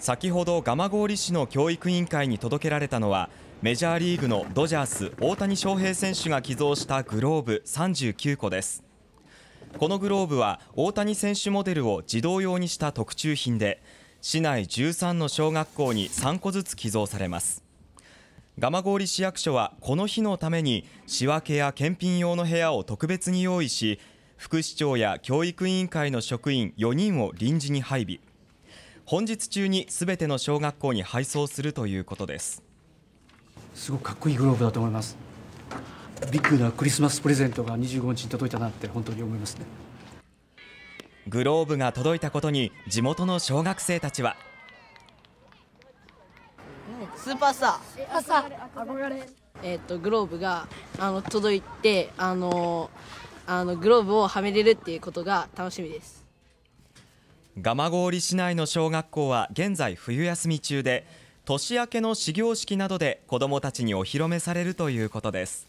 先ほど蒲郡市の教育委員会に届けられたのはメジャーリーグのドジャース大谷翔平選手が寄贈したグローブ39個ですこのグローブは大谷選手モデルを児童用にした特注品で市内13の小学校に3個ずつ寄贈されます蒲郡市役所はこの日のために仕分けや検品用の部屋を特別に用意し副市長や教育委員会の職員4人を臨時に配備本日中にすべての小学校に配送するということですすごくかっこいいグローブだと思いますビッグなクリスマスプレゼントが25日に届いたなって本当に思いますねグローブが届いたことに地元の小学生たちはスーパースターえっ、とグローブがあの届いてあのあのグローブをはめれるっていうことが楽しみです蒲郡市内の小学校は現在冬休み中で年明けの始業式などで子どもたちにお披露目されるということです。